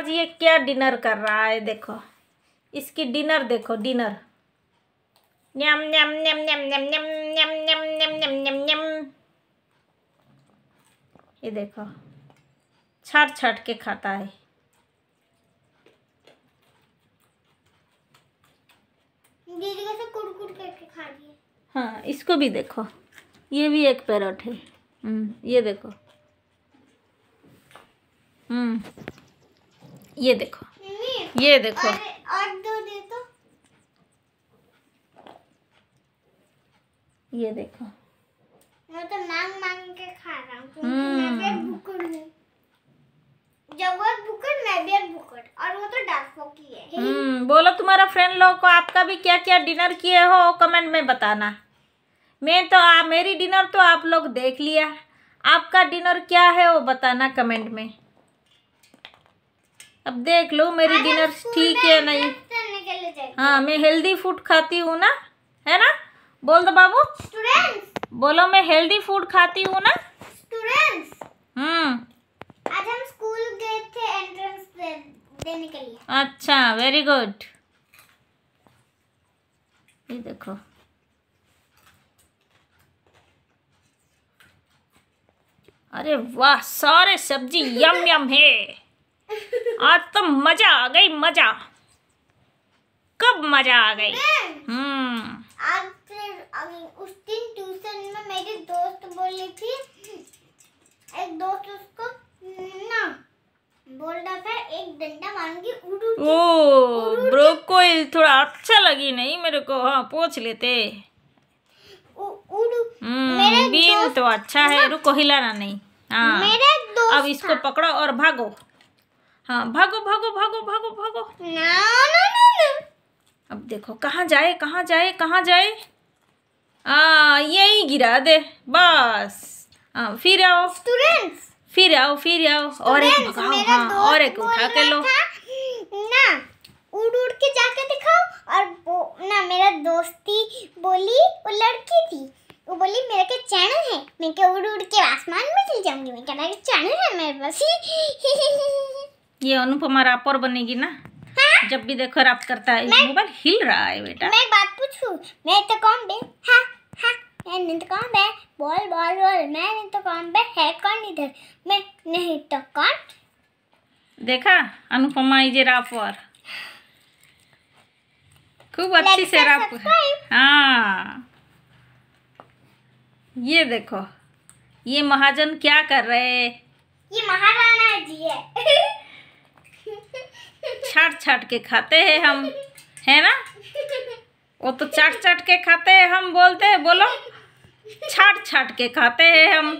आज ये क्या डिनर कर रहा है देखो इसकी डिनर देखो डिनर न्याम न्याम न्याम न्याम न्याम न्याम न्याम न्याम न्याम न्याम न्याम न्याम ये देखो छट छट के खाता है है हाँ इसको भी देखो ये भी एक पैरट है ये देखो हम्म ये देखो ये देखो और, दो दे तो। ये देखो मैं तो मांग मांग के खा रहा हूँ जब हम्म। मैं भी और वो तो है हम्म बोलो तुम्हारा फ्रेंड लोग को आपका भी क्या क्या डिनर किए हो कमेंट में बताना मैं तो आ, मेरी डिनर तो आप लोग देख लिया आपका डिनर क्या है वो बताना कमेंट में अब देख लो मेरी डिनर ठीक है नहीं हाँ मैं हेल्दी फूड खाती हूँ ना है ना बोल दो बाबू बोलो मैं हेल्दी फूड खाती हूँ ना स्टूडेंट्स हम्म आज हम स्कूल गए थे एंट्रेंस देने के लिए अच्छा वेरी गुड ये देखो अरे वाह सारे सब्जी यम यम है आज तो मजा आ गई मजा कब मजा आ गई हम्म आज उस दिन ट्यूशन में मेरी दोस्त बोली थी एक दोस्त उसको ना बोल रहा था एक डंडा ओ ब्रोकोइल थोड़ा अच्छा लगी नहीं मेरे को हाँ पूछ लेते बीन हम्म, तो अच्छा है हाँ। रुको हिलाना नहीं हाँ अब इसको पकड़ो और भागो हाँ भागो भागो भागो भागो भागो ना, ना, ना, ना। अब देखो कहाँ जाए कहाँ जाए कहाँ जाए आ, यही गिरा दे बस आ, फिर आओ Students. फिर आओ फिर आओ और एक उठाओ हाँ और एक उठा के लो ना उड़ उड़ के जाकर दिखाओ और वो ना मेरा दोस्ती बोली वो लड़की थी वो बोली मेरे के चैनल है मैं क्या उड़ उड़ के आसमान में चल जाऊंगी मैं क्या चैनल है मेरे पास ही ये अनुपमा रापर बनेगी ना हा? जब भी देखो राप करता है मोबाइल हिल रहा है बेटा मैं बात पूछूं मैं तो कौन बे हाँ हाँ मैंने तो कौन बे बोल बोल बोल नहीं तो कौन बे है कौन इधर मैं नहीं तो कौन देखा अनुपमा ये रापर खूब अच्छी से राप हाँ ये देखो ये महाजन क्या कर रहे ये महाराणा जी है चाट चाट के खाते हैं हम है ना वो तो चाट चाट के खाते हैं हम बोलते हैं बोलो छाट छाट के खाते हैं हम